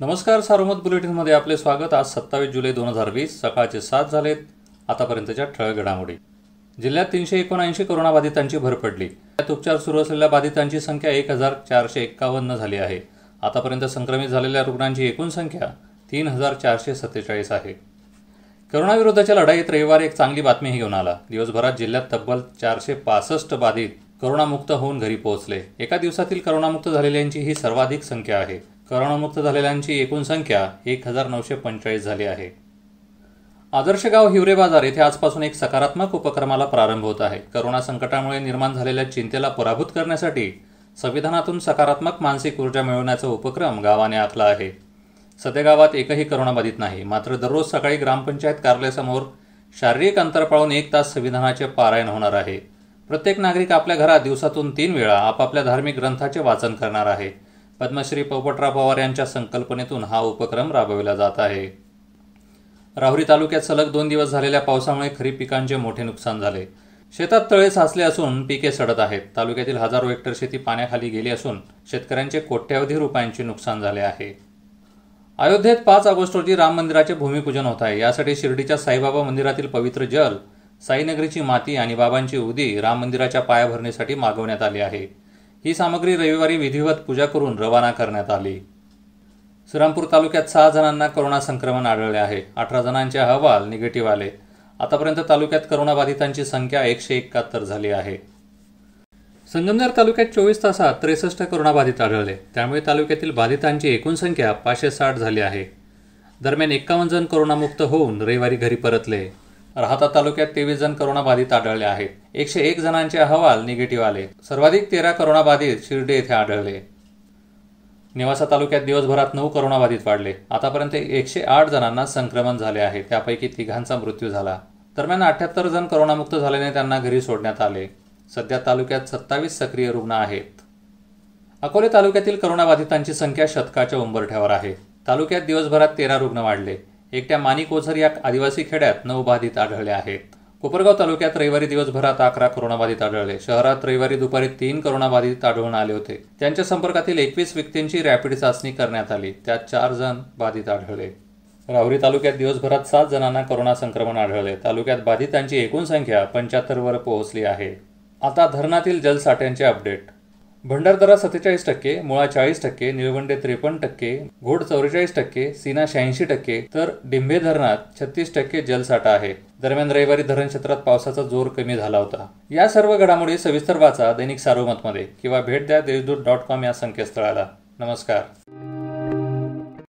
नमस्कार सार्वमत बुलेटिनमध्ये आपले स्वागत आज सत्तावीस जुलै दोन हजार वीस सकाळचे सात झालेत आतापर्यंतच्या ठळक घडामोडी जिल्ह्यात तीनशे एकोणऐंशी कोरोनाबाधितांची भर पडली त्यात उपचार सुरू असलेल्या बाधितांची संख्या एक हजार चारशे एक्कावन्न झाली आहे आतापर्यंत संक्रमित झालेल्या रुग्णांची एकूण संख्या तीन हजार चारशे सत्तेचाळीस आहे करोनाविरुद्धच्या लढाईत रविवार एक चांगली बातमीही घेऊन आला दिवसभरात जिल्ह्यात तब्बल चारशे पासष्ट बाधित करोनामुक्त होऊन घरी पोहोचले एका दिवसातील करोनामुक्त झालेल्यांची ही सर्वाधिक संख्या आहे करोनामुक्त झालेल्यांची एकूण संख्या एक हजार नऊशे पंचेचाळीस झाली आहे गाव हिवरे बाजार येथे आजपासून एक सकारात्मक उपक्रमाला प्रारंभ होत आहे करोना संकटामुळे निर्माण झालेल्या चिंतेला पराभूत करण्यासाठी संविधानातून सकारात्मक मानसिक ऊर्जा मिळवण्याचा उपक्रम गावाने आखला आहे सध्या गावात एकही करोनाबाधित नाही मात्र दररोज सकाळी ग्रामपंचायत कार्यालयासमोर शारीरिक अंतर पाळून एक तास संविधानाचे पारायण होणार आहे प्रत्येक नागरिक आपल्या घरात दिवसातून तीन वेळा आपापल्या धार्मिक ग्रंथाचे वाचन करणार आहे पद्मश्री पोपटराव पवार यांच्या संकल्पनेतून हा उपक्रम राबविला जात आहे राहुरी तालुक्यात सलग दोन दिवस झालेल्या पावसामुळे खरीप पिकांचे मोठे नुकसान झाले शेतात तळे साचले असून पिके सडत आहेत तालुक्यातील हजारो हेक्टर शेती पाण्याखाली गेली असून शेतकऱ्यांचे कोट्यवधी रुपयांचे नुकसान झाले आहे अयोध्येत पाच ऑगस्ट रोजी राम मंदिराचे भूमिपूजन होत आहे यासाठी शिर्डीच्या साईबाबा मंदिरातील पवित्र जल साईनगरीची माती आणि बाबांची उदी राम मंदिराच्या पायाभरणीसाठी मागवण्यात आली आहे ही सामग्री रविवारी विधिवत पूजा करून रवाना करण्यात आली श्रीरामपूर तालुक्यात सहा जणांना कोरोना संक्रमण आढळले आहे अठरा जणांचे अहवाल निगेटिव्ह आले आतापर्यंत तालुक्यात करोनाबाधितांची संख्या एकशे एकाहत्तर झाली आहे संगमनेर तालुक्यात चोवीस तासात त्रेसष्ट कोरोनाबाधित आढळले त्यामुळे तालुक्यातील बाधितांची एकूण संख्या पाचशे साठ झाली आहे दरम्यान एक्कावन्न जण कोरोनामुक्त होऊन रविवारी घरी परतले राहता तालुक्यात तेवीस जण बाधित आढळले आहेत एकशे एक जणांचे अहवाल निगेटिव्ह आले सर्वाधिक तेरा बाधित शिर्डे येथे आढळले नेवासा तालुक्यात दिवसभरात नऊ बाधित वाढले आतापर्यंत एकशे आठ जणांना संक्रमण झाले आहे त्यापैकी तिघांचा मृत्यू झाला दरम्यान अठ्याहत्तर जण करोनामुक्त झाल्याने त्यांना घरी सोडण्यात आले सध्या तालुक्यात सत्तावीस सक्रिय रुग्ण आहेत अकोले तालुक्यातील करोनाबाधितांची संख्या शतकाच्या उंबरठ्यावर आहे तालुक्यात दिवसभरात तेरा रुग्ण वाढले एकट्या मानी या आदिवासी खेड्यात नऊ बाधित आढळले आहेत कोपरगाव तालुक्यात रविवारी दिवसभरात अकरा कोरोनाबाधित आढळले शहरात रविवारी दुपारी तीन कोरोनाबाधित आढळून आले होते त्यांच्या संपर्कातील एकवीस व्यक्तींची रॅपिड चाचणी करण्यात आली त्यात चार जण बाधित आढळले राहुरी तालुक्यात दिवसभरात सात जणांना कोरोना संक्रमण आढळले तालुक्यात बाधितांची एकूण संख्या पंच्याहत्तरवर पोहोचली आहे आता धरणातील जलसाठ्यांचे अपडेट भंडारदरा सत्तेचाळीस टक्के मुळा चाळीस टक्के निळवंडे त्रेपन्न टक्के घोड चौवेचाळीस टक्के सीना शहाऐंशी टक्के तर डिंभे धरणात छत्तीस टक्के जलसाठा आहे दरम्यान रविवारी धरण क्षेत्रात पावसाचा जोर कमी झाला होता या सर्व घडामोडी सविस्तर वाचा दैनिक सार्वमतमध्ये किंवा भेट द्या देशदूत डॉट कॉम या संकेतस्थळाला नमस्कार